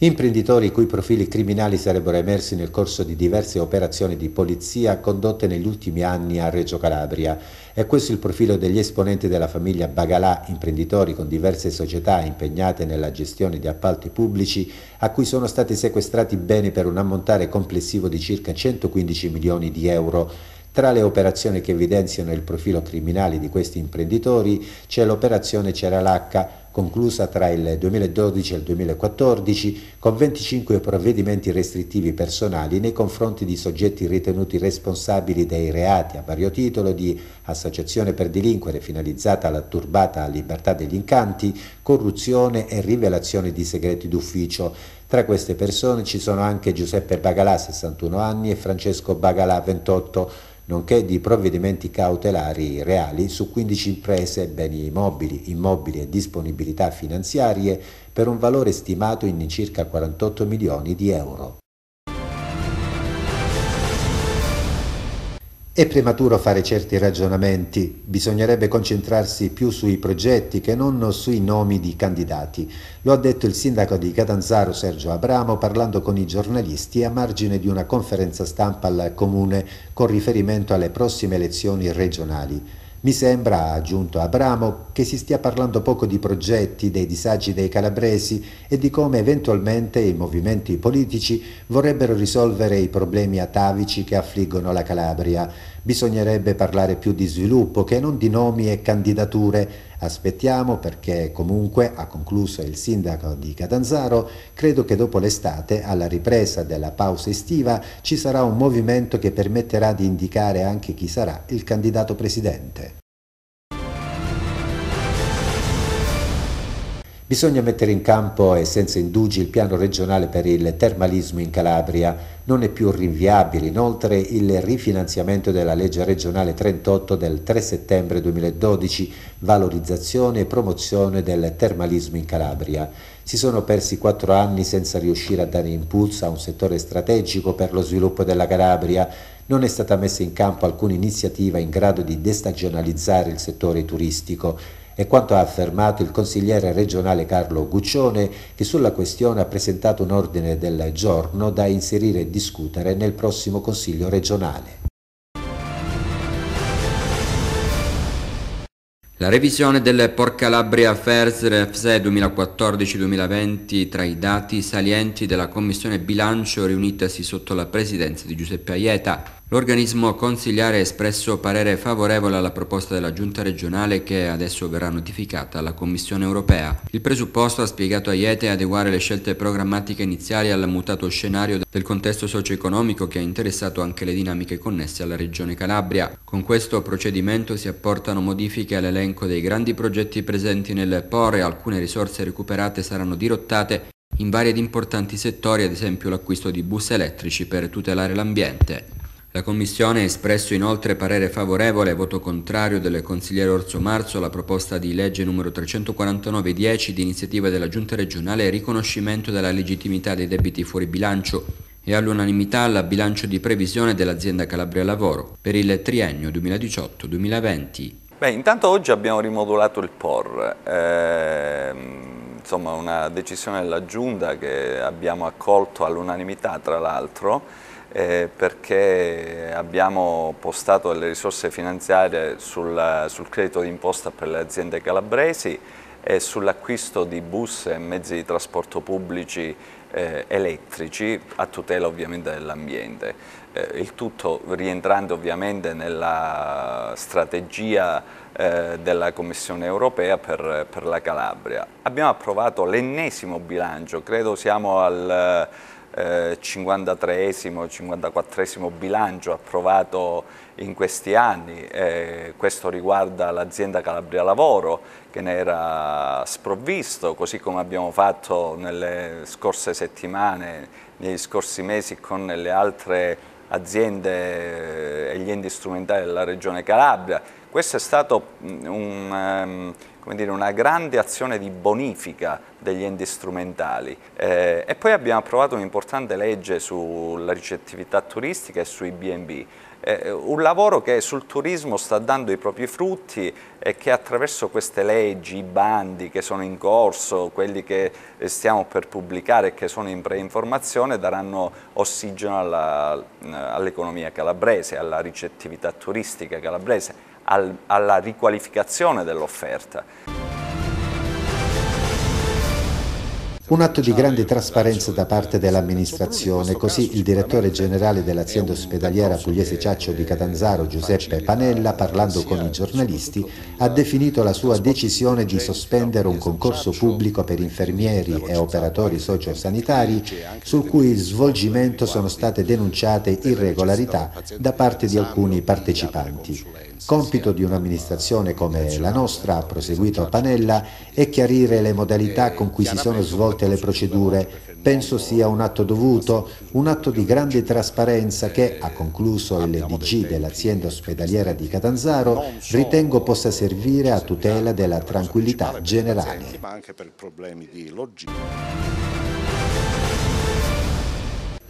Imprenditori i cui profili criminali sarebbero emersi nel corso di diverse operazioni di polizia condotte negli ultimi anni a Reggio Calabria. È questo il profilo degli esponenti della famiglia Bagalà, imprenditori con diverse società impegnate nella gestione di appalti pubblici, a cui sono stati sequestrati beni per un ammontare complessivo di circa 115 milioni di euro. Tra le operazioni che evidenziano il profilo criminale di questi imprenditori c'è l'operazione Ceralacca, conclusa tra il 2012 e il 2014 con 25 provvedimenti restrittivi personali nei confronti di soggetti ritenuti responsabili dei reati a vario titolo di associazione per delinquere finalizzata alla turbata libertà degli incanti, corruzione e rivelazione di segreti d'ufficio. Tra queste persone ci sono anche Giuseppe Bagalà, 61 anni, e Francesco Bagalà, 28 nonché di provvedimenti cautelari reali su 15 imprese, beni immobili, immobili e disponibilità finanziarie per un valore stimato in circa 48 milioni di euro. È prematuro fare certi ragionamenti, bisognerebbe concentrarsi più sui progetti che non sui nomi di candidati. Lo ha detto il sindaco di Catanzaro Sergio Abramo parlando con i giornalisti a margine di una conferenza stampa al comune con riferimento alle prossime elezioni regionali. Mi sembra, ha aggiunto Abramo, che si stia parlando poco di progetti, dei disagi dei calabresi e di come eventualmente i movimenti politici vorrebbero risolvere i problemi atavici che affliggono la Calabria. Bisognerebbe parlare più di sviluppo che non di nomi e candidature Aspettiamo perché comunque, ha concluso il sindaco di Catanzaro, credo che dopo l'estate, alla ripresa della pausa estiva, ci sarà un movimento che permetterà di indicare anche chi sarà il candidato presidente. Bisogna mettere in campo e senza indugi il piano regionale per il termalismo in Calabria. Non è più rinviabile inoltre il rifinanziamento della legge regionale 38 del 3 settembre 2012, valorizzazione e promozione del termalismo in Calabria. Si sono persi quattro anni senza riuscire a dare impulso a un settore strategico per lo sviluppo della Calabria. Non è stata messa in campo alcuna iniziativa in grado di destagionalizzare il settore turistico. È quanto ha affermato il consigliere regionale Carlo Guccione, che sulla questione ha presentato un ordine del giorno da inserire e discutere nel prossimo Consiglio regionale. La revisione del Porcalabria Fers Refse 2014-2020 tra i dati salienti della Commissione Bilancio riunitasi sotto la presidenza di Giuseppe Aieta L'organismo consigliare ha espresso parere favorevole alla proposta della Giunta regionale che adesso verrà notificata alla Commissione europea. Il presupposto, ha spiegato Aiete, è adeguare le scelte programmatiche iniziali al mutato scenario del contesto socio-economico che ha interessato anche le dinamiche connesse alla regione Calabria. Con questo procedimento si apportano modifiche all'elenco dei grandi progetti presenti nel POR e alcune risorse recuperate saranno dirottate in vari ed importanti settori, ad esempio l'acquisto di bus elettrici per tutelare l'ambiente. La Commissione ha espresso inoltre parere favorevole e voto contrario del consigliere Orso Marzo alla proposta di legge numero 349-10 di iniziativa della Giunta regionale riconoscimento della legittimità dei debiti fuori bilancio e all'unanimità al bilancio di previsione dell'azienda Calabria Lavoro per il triennio 2018-2020. Beh, intanto oggi abbiamo rimodulato il POR, eh, insomma una decisione della Giunta che abbiamo accolto all'unanimità tra l'altro, eh, perché abbiamo postato delle risorse finanziarie sul, sul credito d'imposta per le aziende calabresi e sull'acquisto di bus e mezzi di trasporto pubblici eh, elettrici a tutela ovviamente dell'ambiente. Eh, il tutto rientrando ovviamente nella strategia eh, della Commissione europea per, per, la Calabria. Abbiamo approvato l'ennesimo bilancio, credo siamo al eh, 53esimo, 54esimo bilancio approvato in questi anni, eh, questo riguarda l'azienda Calabria Lavoro che ne era sprovvisto, così come abbiamo fatto nelle scorse settimane, negli scorsi mesi con le altre aziende eh, e gli enti strumentali della Regione Calabria questa è stata un, ehm, dire, una grande azione di bonifica degli enti strumentali eh, e poi abbiamo approvato un'importante legge sulla ricettività turistica e sui B&B. Eh, un lavoro che sul turismo sta dando i propri frutti e che attraverso queste leggi, i bandi che sono in corso, quelli che eh, stiamo per pubblicare e che sono in preinformazione daranno ossigeno all'economia all calabrese, alla ricettività turistica calabrese al, alla riqualificazione dell'offerta. Un atto di grande trasparenza da parte dell'amministrazione, così il direttore generale dell'azienda ospedaliera pugliese Ciaccio di Catanzaro, Giuseppe Panella, parlando con i giornalisti, ha definito la sua decisione di sospendere un concorso pubblico per infermieri e operatori sociosanitari sul cui svolgimento sono state denunciate irregolarità da parte di alcuni partecipanti. Compito di un'amministrazione come la nostra, ha proseguito Panella, è chiarire le modalità eh, con cui si sono svolte le procedure. Penso sia un atto dovuto, un atto di grande trasparenza che, ha concluso il DG dell'azienda ospedaliera di Catanzaro, ritengo possa servire a tutela della tranquillità generale. Ma anche per problemi di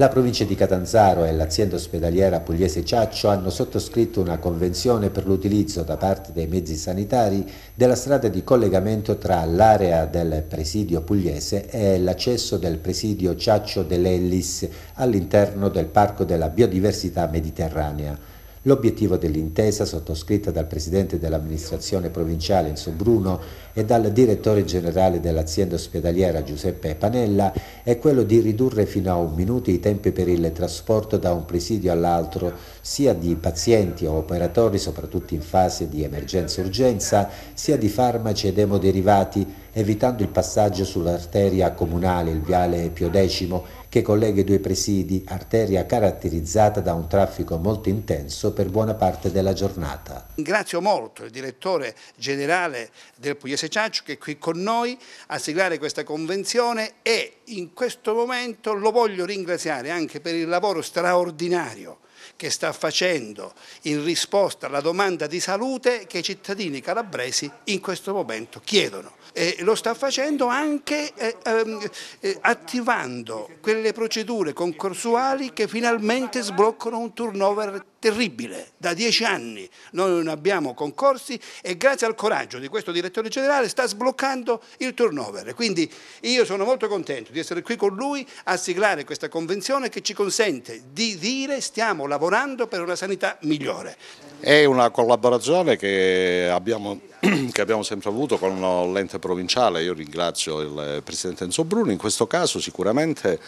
la provincia di Catanzaro e l'azienda ospedaliera pugliese Ciaccio hanno sottoscritto una convenzione per l'utilizzo da parte dei mezzi sanitari della strada di collegamento tra l'area del presidio pugliese e l'accesso del presidio Ciaccio dell'Ellis all'interno del Parco della Biodiversità Mediterranea. L'obiettivo dell'intesa, sottoscritta dal presidente dell'amministrazione provinciale Enzo Bruno e dal direttore generale dell'azienda ospedaliera Giuseppe Panella, è quello di ridurre fino a un minuto i tempi per il trasporto da un presidio all'altro sia di pazienti o operatori, soprattutto in fase di emergenza-urgenza, sia di farmaci ed emoderivati evitando il passaggio sull'arteria comunale, il viale Pio X, che collega i due presidi, arteria caratterizzata da un traffico molto intenso per buona parte della giornata. Ringrazio molto il direttore generale del Pugliese Ciaccio che è qui con noi a siglare questa convenzione e in questo momento lo voglio ringraziare anche per il lavoro straordinario che sta facendo in risposta alla domanda di salute che i cittadini calabresi in questo momento chiedono. E lo sta facendo anche eh, ehm, eh, attivando quelle procedure concorsuali che finalmente sbloccano un turnover terribile, da dieci anni noi non abbiamo concorsi e grazie al coraggio di questo direttore generale sta sbloccando il turnover. Quindi io sono molto contento di essere qui con lui a siglare questa convenzione che ci consente di dire stiamo lavorando per una sanità migliore. È una collaborazione che abbiamo, che abbiamo sempre avuto con l'ente provinciale, io ringrazio il Presidente Enzo Bruni, in questo caso sicuramente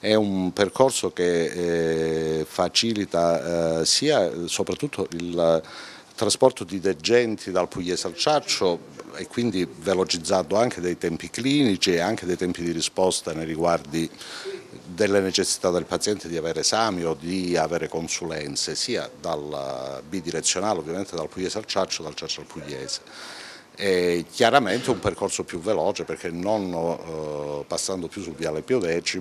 è un percorso che eh, facilita eh, sia eh, soprattutto il eh, trasporto di degenti dal Pugliese al Ciaccio e quindi velocizzando anche dei tempi clinici e anche dei tempi di risposta nei riguardi delle necessità del paziente di avere esami o di avere consulenze sia dal eh, bidirezionale ovviamente dal Pugliese al Ciaccio dal Ciaccio al Pugliese e chiaramente un percorso più veloce perché non eh, passando più sul Viale Pio X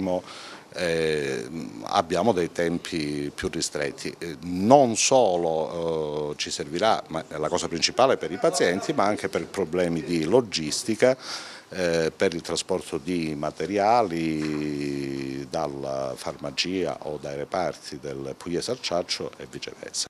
eh, abbiamo dei tempi più ristretti. Eh, non solo eh, ci servirà, ma è la cosa principale per i pazienti, ma anche per problemi di logistica, eh, per il trasporto di materiali dalla farmacia o dai reparti del Pugliese al e viceversa.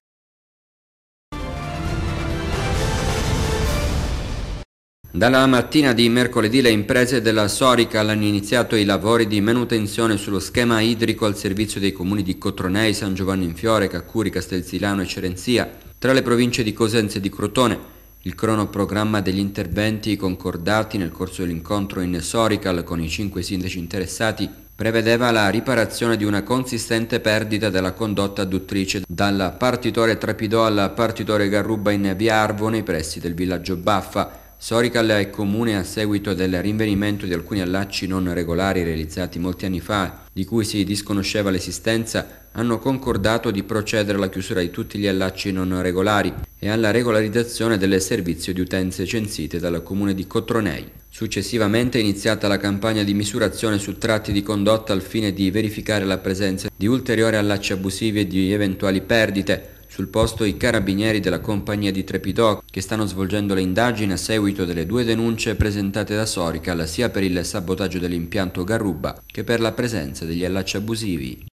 Dalla mattina di mercoledì le imprese della Sorical hanno iniziato i lavori di manutenzione sullo schema idrico al servizio dei comuni di Cotronei, San Giovanni in Fiore, Caccuri, Castelzilano e Cerenzia, tra le province di Cosenza e di Crotone. Il cronoprogramma degli interventi concordati nel corso dell'incontro in Sorical con i cinque sindaci interessati prevedeva la riparazione di una consistente perdita della condotta adduttrice dal partitore Trapidò al partitore Garruba in via Arvo nei pressi del villaggio Baffa Sorical è comune a seguito del rinvenimento di alcuni allacci non regolari realizzati molti anni fa, di cui si disconosceva l'esistenza, hanno concordato di procedere alla chiusura di tutti gli allacci non regolari e alla regolarizzazione del servizio di utenze censite dal comune di Cotronei. Successivamente è iniziata la campagna di misurazione su tratti di condotta al fine di verificare la presenza di ulteriori allacci abusivi e di eventuali perdite, sul posto i carabinieri della compagnia di Trepidoc che stanno svolgendo le indagini a seguito delle due denunce presentate da Sorical sia per il sabotaggio dell'impianto Garruba che per la presenza degli allacci abusivi.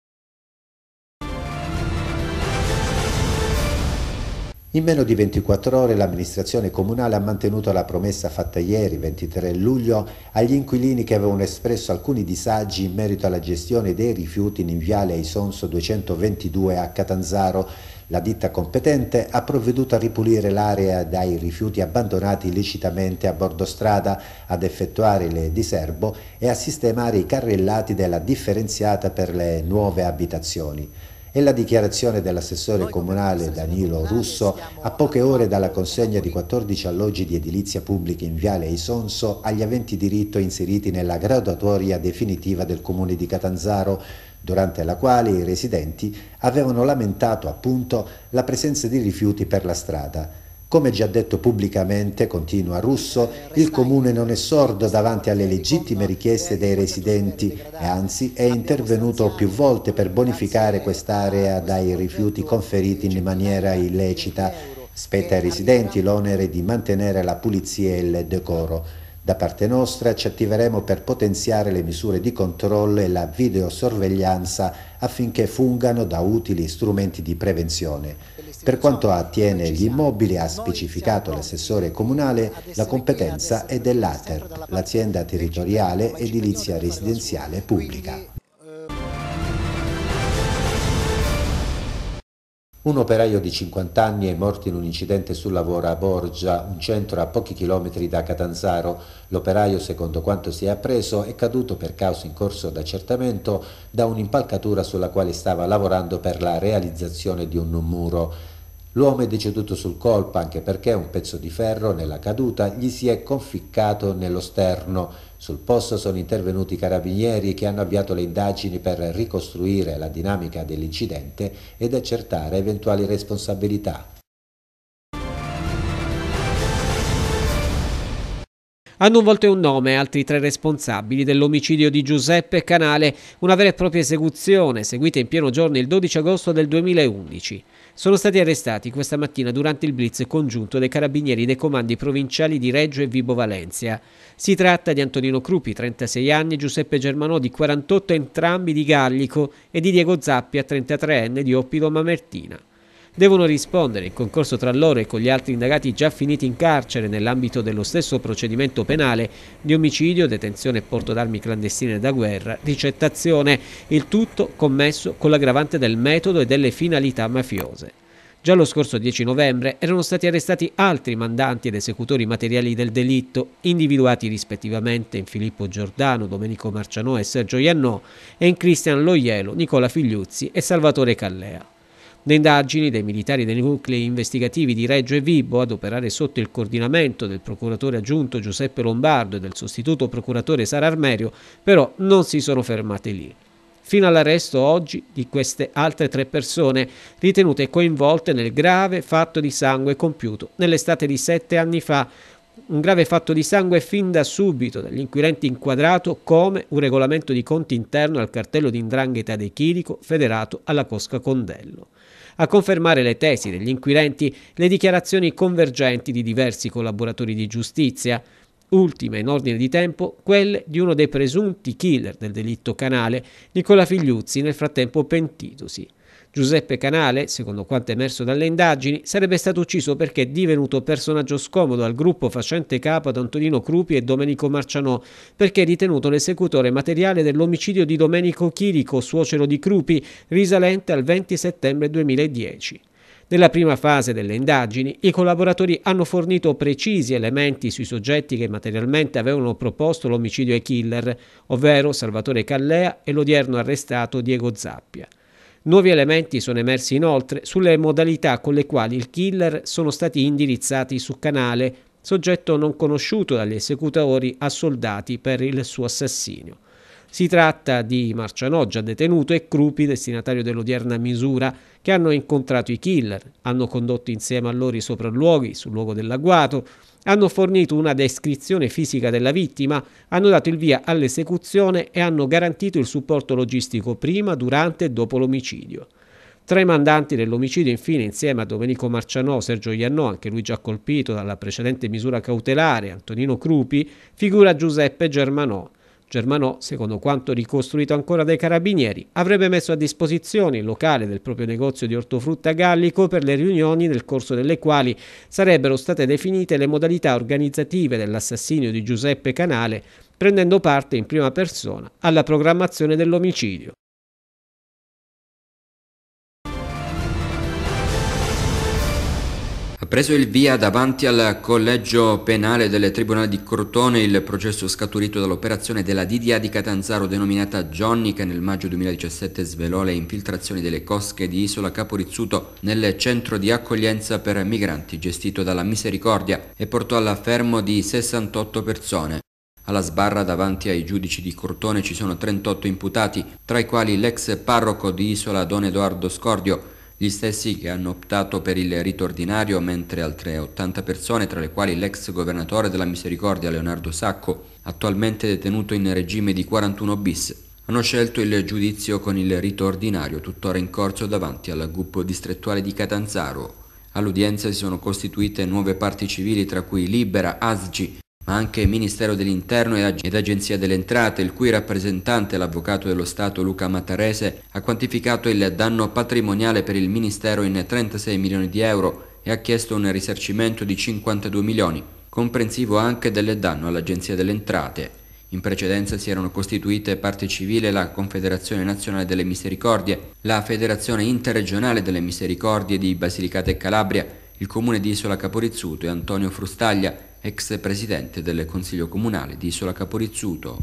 In meno di 24 ore l'amministrazione comunale ha mantenuto la promessa fatta ieri, 23 luglio, agli inquilini che avevano espresso alcuni disagi in merito alla gestione dei rifiuti in viale Isonso 222 a Catanzaro. La ditta competente ha provveduto a ripulire l'area dai rifiuti abbandonati illecitamente a bordo strada, ad effettuare le diserbo e a sistemare i carrellati della differenziata per le nuove abitazioni e la dichiarazione dell'assessore comunale Danilo Russo a poche ore dalla consegna di 14 alloggi di edilizia pubblica in Viale Isonso agli aventi diritto inseriti nella graduatoria definitiva del comune di Catanzaro durante la quale i residenti avevano lamentato appunto la presenza di rifiuti per la strada. Come già detto pubblicamente, continua Russo, il comune non è sordo davanti alle legittime richieste dei residenti e anzi è intervenuto più volte per bonificare quest'area dai rifiuti conferiti in maniera illecita. Spetta ai residenti l'onere di mantenere la pulizia e il decoro. Da parte nostra ci attiveremo per potenziare le misure di controllo e la videosorveglianza affinché fungano da utili strumenti di prevenzione. Per quanto attiene gli immobili, ha specificato l'assessore comunale, la competenza è dell'ATER, l'azienda territoriale edilizia residenziale pubblica. Un operaio di 50 anni è morto in un incidente sul lavoro a Borgia, un centro a pochi chilometri da Catanzaro. L'operaio, secondo quanto si è appreso, è caduto per causa in corso d'accertamento da un'impalcatura sulla quale stava lavorando per la realizzazione di un muro. L'uomo è deceduto sul colpo anche perché un pezzo di ferro nella caduta gli si è conficcato nello sterno. Sul posto sono intervenuti i carabinieri che hanno avviato le indagini per ricostruire la dinamica dell'incidente ed accertare eventuali responsabilità. hanno un volto e un nome altri tre responsabili dell'omicidio di Giuseppe Canale, una vera e propria esecuzione seguita in pieno giorno il 12 agosto del 2011 sono stati arrestati questa mattina durante il blitz congiunto dei carabinieri dei comandi provinciali di Reggio e Vibo Valencia. Si tratta di Antonino Crupi, 36 anni, Giuseppe Germanò, di 48, entrambi di Gallico, e di Diego Zappia, 33enne, di Oppido Mamertina devono rispondere in concorso tra loro e con gli altri indagati già finiti in carcere nell'ambito dello stesso procedimento penale di omicidio, detenzione e porto d'armi clandestine da guerra, ricettazione, il tutto commesso con l'aggravante del metodo e delle finalità mafiose. Già lo scorso 10 novembre erano stati arrestati altri mandanti ed esecutori materiali del delitto, individuati rispettivamente in Filippo Giordano, Domenico Marcianò e Sergio Iannò e in Cristian Loielo, Nicola Figliuzzi e Salvatore Callea. Le indagini dei militari dei nuclei investigativi di Reggio e Vibo, ad operare sotto il coordinamento del procuratore aggiunto Giuseppe Lombardo e del sostituto procuratore Sara Armerio, però non si sono fermate lì. Fino all'arresto oggi di queste altre tre persone ritenute coinvolte nel grave fatto di sangue compiuto nell'estate di sette anni fa un grave fatto di sangue fin da subito dagli inquirenti inquadrato come un regolamento di conti interno al cartello di indrangheta dei Chirico federato alla Cosca Condello. A confermare le tesi degli inquirenti le dichiarazioni convergenti di diversi collaboratori di giustizia, ultime in ordine di tempo quelle di uno dei presunti killer del delitto canale, Nicola Figliuzzi, nel frattempo pentitosi. Giuseppe Canale, secondo quanto emerso dalle indagini, sarebbe stato ucciso perché divenuto personaggio scomodo al gruppo facente capo ad Antonino Crupi e Domenico Marcianò, perché ritenuto l'esecutore materiale dell'omicidio di Domenico Chirico, suocero di Crupi, risalente al 20 settembre 2010. Nella prima fase delle indagini, i collaboratori hanno fornito precisi elementi sui soggetti che materialmente avevano proposto l'omicidio ai killer, ovvero Salvatore Callea e l'odierno arrestato Diego Zappia. Nuovi elementi sono emersi inoltre sulle modalità con le quali il killer sono stati indirizzati su canale, soggetto non conosciuto dagli esecutori a soldati per il suo assassinio. Si tratta di Marcianoggia detenuto e Crupi, destinatario dell'odierna misura, che hanno incontrato i killer, hanno condotto insieme a loro i sopralluoghi sul luogo dell'agguato, hanno fornito una descrizione fisica della vittima, hanno dato il via all'esecuzione e hanno garantito il supporto logistico prima, durante e dopo l'omicidio. Tra i mandanti dell'omicidio, infine, insieme a Domenico Marcianò, Sergio Iannò, anche lui già colpito dalla precedente misura cautelare, Antonino Crupi, figura Giuseppe Germanò. Germano, secondo quanto ricostruito ancora dai carabinieri, avrebbe messo a disposizione il locale del proprio negozio di ortofrutta gallico per le riunioni nel corso delle quali sarebbero state definite le modalità organizzative dell'assassinio di Giuseppe Canale, prendendo parte in prima persona alla programmazione dell'omicidio. Preso il via davanti al collegio penale del Tribunale di Crotone il processo scaturito dall'operazione della Didia di Catanzaro denominata Johnny che nel maggio 2017 svelò le infiltrazioni delle cosche di Isola Caporizzuto nel centro di accoglienza per migranti gestito dalla Misericordia e portò all'affermo di 68 persone. Alla sbarra davanti ai giudici di Cortone ci sono 38 imputati, tra i quali l'ex parroco di Isola Don Edoardo Scordio, gli stessi che hanno optato per il rito ordinario, mentre altre 80 persone, tra le quali l'ex governatore della Misericordia Leonardo Sacco, attualmente detenuto in regime di 41 bis, hanno scelto il giudizio con il rito ordinario, tuttora in corso davanti al gruppo distrettuale di Catanzaro. All'udienza si sono costituite nuove parti civili, tra cui Libera, Asgi, ma anche Ministero dell'Interno ed Agenzia delle Entrate, il cui rappresentante, l'avvocato dello Stato Luca Mattarese, ha quantificato il danno patrimoniale per il Ministero in 36 milioni di euro e ha chiesto un risarcimento di 52 milioni, comprensivo anche del danno all'Agenzia delle Entrate. In precedenza si erano costituite parte civile la Confederazione Nazionale delle Misericordie, la Federazione Interregionale delle Misericordie di Basilicata e Calabria, il Comune di Isola Caporizzuto e Antonio Frustaglia, ex presidente del Consiglio Comunale di Isola Caporizzuto.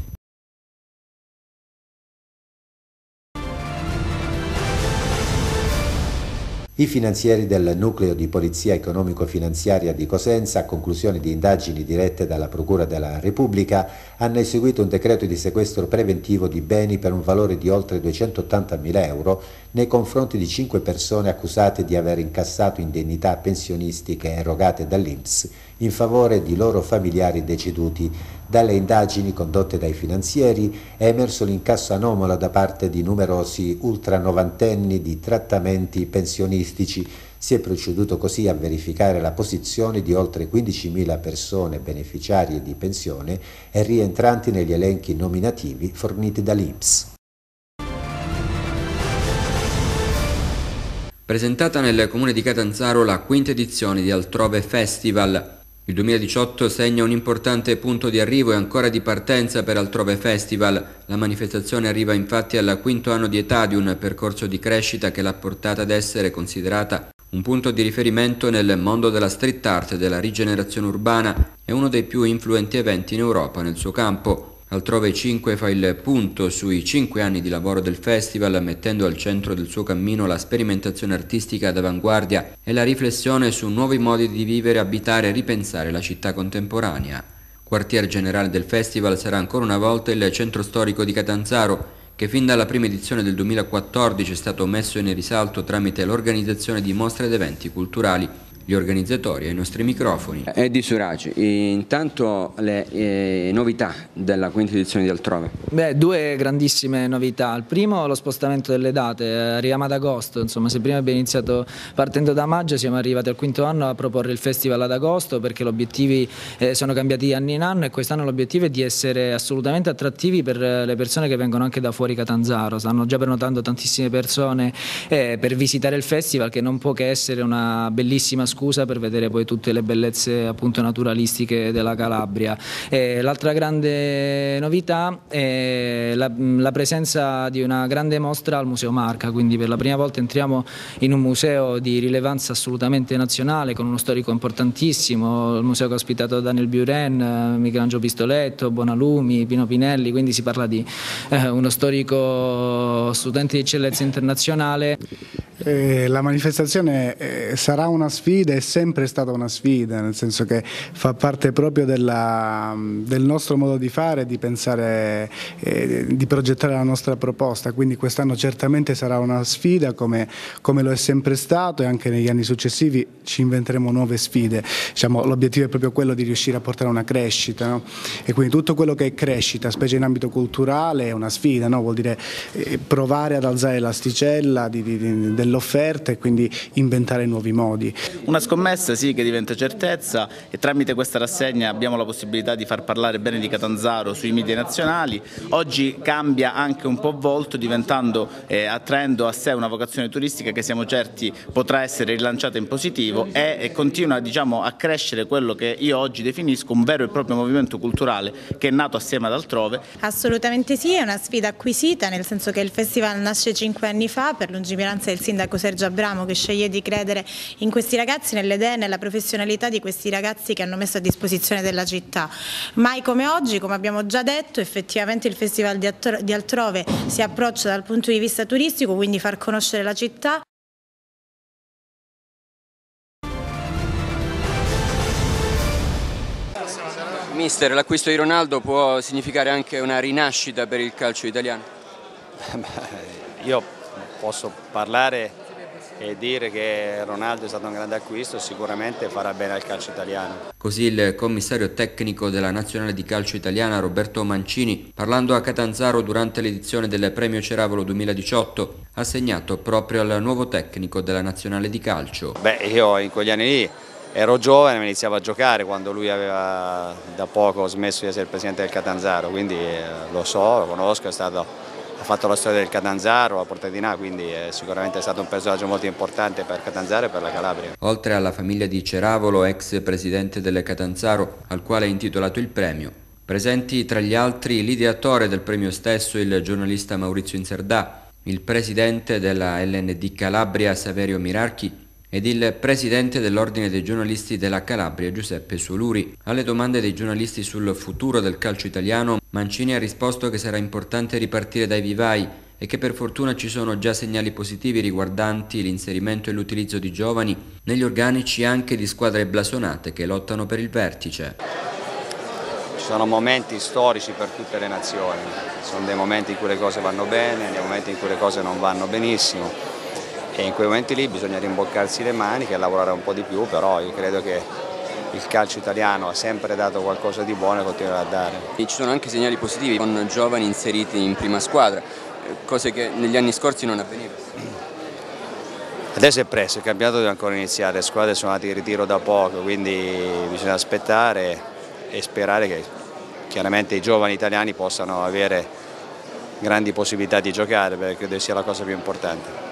I finanzieri del nucleo di polizia economico-finanziaria di Cosenza, a conclusione di indagini dirette dalla Procura della Repubblica, hanno eseguito un decreto di sequestro preventivo di beni per un valore di oltre 280.000 euro nei confronti di cinque persone accusate di aver incassato indennità pensionistiche erogate dall'INPS in favore di loro familiari deceduti. Dalle indagini condotte dai finanzieri è emerso l'incasso anomalo da parte di numerosi ultranovantenni di trattamenti pensionistici. Si è proceduto così a verificare la posizione di oltre 15.000 persone beneficiarie di pensione e rientranti negli elenchi nominativi forniti dall'INPS. presentata nel comune di Catanzaro la quinta edizione di Altrove Festival, il 2018 segna un importante punto di arrivo e ancora di partenza per Altrove Festival. La manifestazione arriva infatti al quinto anno di età di un percorso di crescita che l'ha portata ad essere considerata un punto di riferimento nel mondo della street art e della rigenerazione urbana e uno dei più influenti eventi in Europa nel suo campo. Altrove 5 fa il punto sui 5 anni di lavoro del festival mettendo al centro del suo cammino la sperimentazione artistica d'avanguardia e la riflessione su nuovi modi di vivere, abitare e ripensare la città contemporanea. Quartier generale del festival sarà ancora una volta il centro storico di Catanzaro che fin dalla prima edizione del 2014 è stato messo in risalto tramite l'organizzazione di mostre ed eventi culturali gli organizzatori ai nostri microfoni. Eddie eh, Suraci, intanto le eh, novità della quinta edizione di Altrove. Beh, due grandissime novità. Il primo lo spostamento delle date, eh, arriviamo ad agosto, insomma se prima abbiamo iniziato partendo da maggio siamo arrivati al quinto anno a proporre il festival ad agosto perché gli obiettivi eh, sono cambiati di anno in anno e quest'anno l'obiettivo è di essere assolutamente attrattivi per eh, le persone che vengono anche da fuori Catanzaro, stanno già prenotando tantissime persone eh, per visitare il festival che non può che essere una bellissima scusa per vedere poi tutte le bellezze appunto naturalistiche della Calabria. l'altra grande novità è la, la, presenza di una grande mostra al Museo Marca, quindi per la prima volta entriamo in un museo di rilevanza assolutamente nazionale con uno storico importantissimo, il museo che ha ospitato Daniel Buren, Michelangelo Pistoletto, Bonalumi, Pino Pinelli, quindi si parla di eh, uno storico studente di eccellenza internazionale. Eh, la manifestazione eh, sarà una sfida, è sempre stata una sfida, nel senso che fa parte proprio della, del nostro modo di fare, di pensare, eh, di progettare la nostra proposta, quindi quest'anno certamente sarà una sfida come, come, lo è sempre stato e anche negli anni successivi ci inventeremo nuove sfide. Diciamo, l'obiettivo è proprio quello di riuscire a portare una crescita no? e quindi tutto quello che è crescita, specie in ambito culturale, è una sfida, no? vuol dire eh, provare ad alzare l'asticella di, di, di, dell'offerta e quindi inventare nuovi modi. Una scommessa sì che diventa certezza e tramite questa rassegna abbiamo la possibilità di far parlare bene di Catanzaro sui media nazionali. Oggi cambia anche un po' volto diventando, eh, attraendo a sé una vocazione turistica che siamo certi potrà essere rilanciata in positivo e, e continua diciamo, a crescere quello che io oggi definisco un vero e proprio movimento culturale che è nato assieme ad altrove. Assolutamente sì, è una sfida acquisita nel senso che il festival nasce cinque anni fa per lungimiranza del sindaco sindaco ecco, Sergio Abramo che sceglie di credere in questi ragazzi, nelle idee, e nella professionalità di questi ragazzi che hanno messo a disposizione della città. Mai come oggi, come abbiamo già detto, effettivamente il Festival di Altrove si approccia dal punto di vista turistico, quindi far conoscere la città. Mister, l'acquisto di Ronaldo può significare anche una rinascita per il calcio italiano? Io posso parlare e dire che Ronaldo è stato un grande acquisto sicuramente farà bene al calcio italiano. Così il commissario tecnico della nazionale di calcio italiana Roberto Mancini, parlando a Catanzaro durante l'edizione del Premio Ceravolo 2018, ha segnato proprio al nuovo tecnico della nazionale di calcio. Beh, io in quegli anni lì ero giovane, e iniziavo a giocare quando lui aveva da poco smesso di essere presidente del Catanzaro, quindi eh, lo so, lo conosco, è stato ha fatto la storia del Catanzaro, la Portadina, quindi eh, è sicuramente stato un personaggio molto importante per Catanzaro e per la Calabria. Oltre alla famiglia di Ceravolo, ex presidente del Catanzaro, al quale è intitolato il premio, presenti tra gli altri l'ideatore del premio stesso, il giornalista Maurizio Inserdà, il presidente della LND Calabria Saverio Mirarchi ed il presidente dell'Ordine dei giornalisti della Calabria Giuseppe Soluri. Alle domande dei giornalisti sul futuro del calcio italiano, Mancini ha risposto che sarà importante ripartire dai vivai e che per fortuna ci sono già segnali positivi riguardanti l'inserimento e l'utilizzo di giovani negli organici anche di squadre blasonate che lottano per il vertice. Ci sono momenti storici per tutte le nazioni, sono dei momenti in cui le cose vanno bene, dei momenti in cui le cose non vanno benissimo e in quei momenti lì bisogna rimboccarsi le maniche e lavorare un po' di più, però io credo che il calcio italiano ha sempre dato qualcosa di buono e continuerà a dare. E ci sono anche segnali positivi con giovani inseriti in prima squadra, cose che negli anni scorsi non avvenivano. Adesso è presto, il campionato deve ancora iniziare, le squadre sono andate in ritiro da poco, quindi bisogna aspettare e sperare che chiaramente i giovani italiani possano avere grandi possibilità di giocare, perché credo sia la cosa più importante.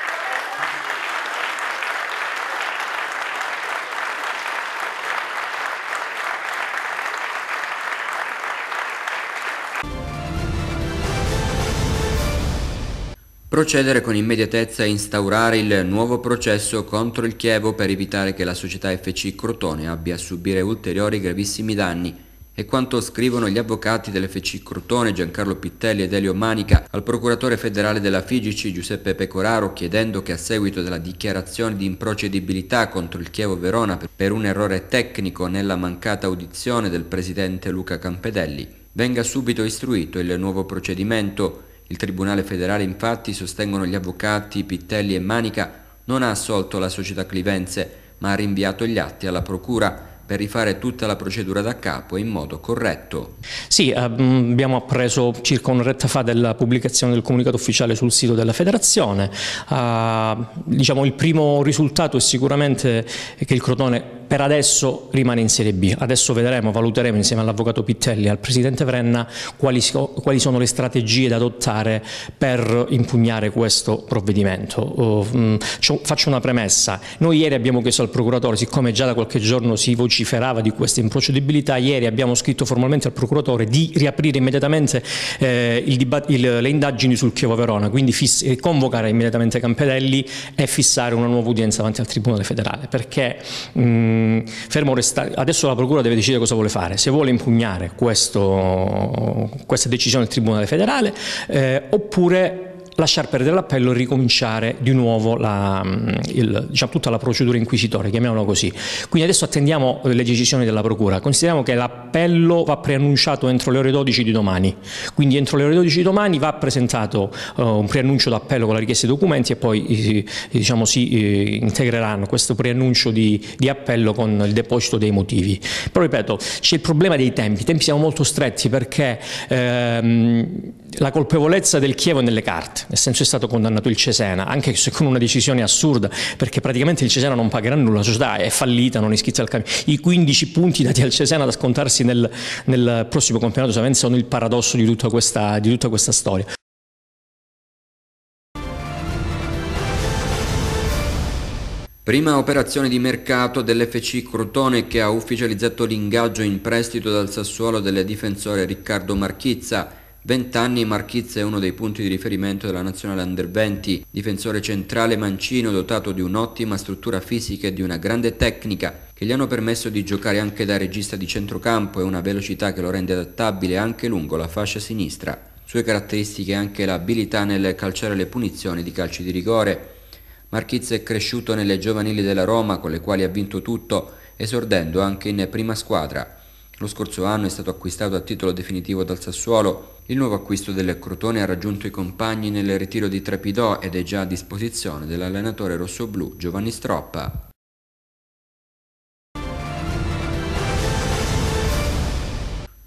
procedere con immediatezza a instaurare il nuovo processo contro il Chievo per evitare che la società FC Crotone abbia a subire ulteriori gravissimi danni è quanto scrivono gli avvocati dell'FC Crotone Giancarlo Pittelli ed Elio Manica al procuratore federale della Figici Giuseppe Pecoraro chiedendo che a seguito della dichiarazione di improcedibilità contro il Chievo Verona per un errore tecnico nella mancata audizione del presidente Luca Campedelli venga subito istruito il nuovo procedimento il Tribunale federale infatti, sostengono gli avvocati Pittelli e Manica, non ha assolto la società Clivenze, ma ha rinviato gli atti alla Procura per rifare tutta la procedura da capo in modo corretto. Sì, eh, mm, abbiamo appreso circa un'oretta fa della pubblicazione del comunicato ufficiale sul sito della federazione. Uh, diciamo, il primo risultato è sicuramente che il Crotone per adesso rimane in Serie B. Adesso vedremo, valuteremo insieme all'avvocato Pittelli e al presidente Vrenna quali, quali, sono le strategie da adottare per impugnare questo provvedimento. Oh, mm, faccio una premessa. Noi ieri abbiamo chiesto al procuratore, siccome già da qualche giorno si vociferava di questa improcedibilità, ieri abbiamo scritto formalmente al procuratore di riaprire immediatamente eh, il il, le indagini sul Chievo Verona, quindi eh, convocare immediatamente Campedelli e fissare una nuova udienza davanti al Tribunale federale, perché mh, mm, Ehm, fermo resta, adesso la Procura deve decidere cosa vuole fare, se vuole impugnare questo, questa decisione del Tribunale federale eh, oppure lasciar perdere l'appello e ricominciare di nuovo la, mm, il, diciamo, tutta la procedura inquisitoria, chiamiamola così. Quindi adesso attendiamo eh, le decisioni della Procura, consideriamo che l'appello va preannunciato entro le ore 12 di domani, quindi entro le ore 12 di domani va presentato uh, un preannuncio d'appello con la richiesta di documenti e poi eh, diciamo, si eh, integreranno questo preannuncio di, di, appello con il deposito dei motivi. Però ripeto, c'è il problema dei tempi, i tempi siamo molto stretti perché ehm, la colpevolezza del Chievo è nelle carte nel senso è stato condannato il Cesena, anche se con una decisione assurda, perché praticamente il Cesena non pagherà nulla, la società è fallita, non iscritta al camion. I 15 punti dati al Cesena da scontarsi nel, nel prossimo campionato Savenza sono il paradosso di tutta questa, di tutta questa storia. Prima operazione di mercato dell'FC Crotone che ha ufficializzato l'ingaggio in prestito dal Sassuolo del difensore Riccardo Marchizza vent'anni Marchizza è uno dei punti di riferimento della nazionale under 20, difensore centrale mancino dotato di un'ottima struttura fisica e di una grande tecnica che gli hanno permesso di giocare anche da regista di centrocampo e una velocità che lo rende adattabile anche lungo la fascia sinistra. Sue caratteristiche anche l'abilità nel calciare le punizioni di calci di rigore. Marchizza è cresciuto nelle giovanili della Roma con le quali ha vinto tutto, esordendo anche in prima squadra. Lo scorso anno è stato acquistato a titolo definitivo dal Sassuolo. Il nuovo acquisto del Crotone ha raggiunto i compagni nel ritiro di Trepidò ed è già a disposizione dell'allenatore rossoblù Giovanni Stroppa.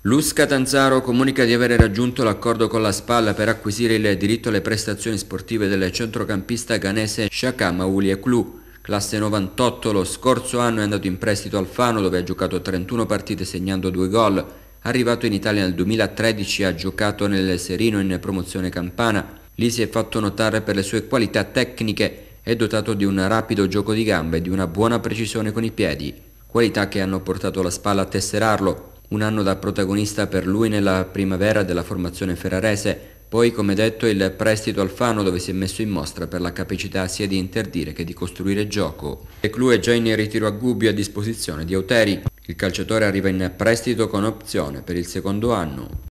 Lusca Tanzaro comunica di aver raggiunto l'accordo con la Spalla per acquisire il diritto alle prestazioni sportive del centrocampista ghanese Shaka Mauli Eklu. Classe 98 lo scorso anno è andato in prestito al Fano dove ha giocato 31 partite segnando due gol. Arrivato in Italia nel 2013 ha giocato nel Serino in promozione campana. Lì si è fatto notare per le sue qualità tecniche è dotato di un rapido gioco di gambe e di una buona precisione con i piedi, qualità che hanno portato la spalla a tesserarlo, un anno da protagonista per lui nella primavera della formazione ferrarese, poi, come detto, il prestito Alfano dove si è messo in mostra per la capacità sia di interdire che di costruire gioco. E Clou è già in ritiro a Gubbio a disposizione di Auteri. Il calciatore arriva in prestito con opzione per il secondo anno.